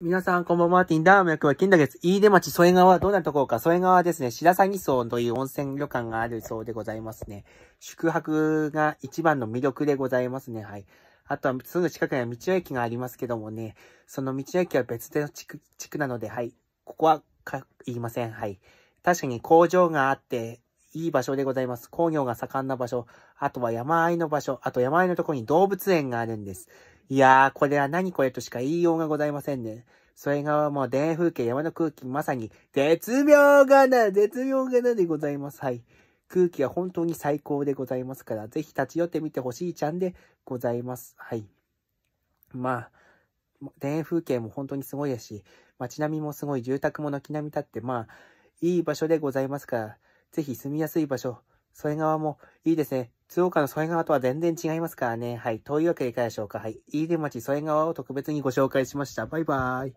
皆さん、こんばんは、マーティンダーム役は金田です。飯出町、添川、どんなところか、添川はですね、白鷺荘という温泉旅館があるそうでございますね。宿泊が一番の魅力でございますね。はい。あとは、すぐ近くには道の駅がありますけどもね、その道の駅は別の地区、地区なので、はい。ここは、か、言いません。はい。確かに工場があって、いい場所でございます。工業が盛んな場所、あとは山あいの場所、あと山あいのところに動物園があるんです。いやー、これは何これとしか言いようがございませんね。それがもう田園風景、山の空気、まさに、絶妙がな、絶妙がなでございます。はい。空気は本当に最高でございますから、ぜひ立ち寄ってみてほしいちゃんでございます。はい。まあ、田園風景も本当にすごいですし、街並みもすごい、住宅も軒並み立って、まあ、いい場所でございますから、ぜひ住みやすい場所、それ側もいいですね。鶴岡の添え川とは全然違いますからね。はい。というわけでいかがでしょうか。はい。飯豊町添え川を特別にご紹介しました。バイバーイ。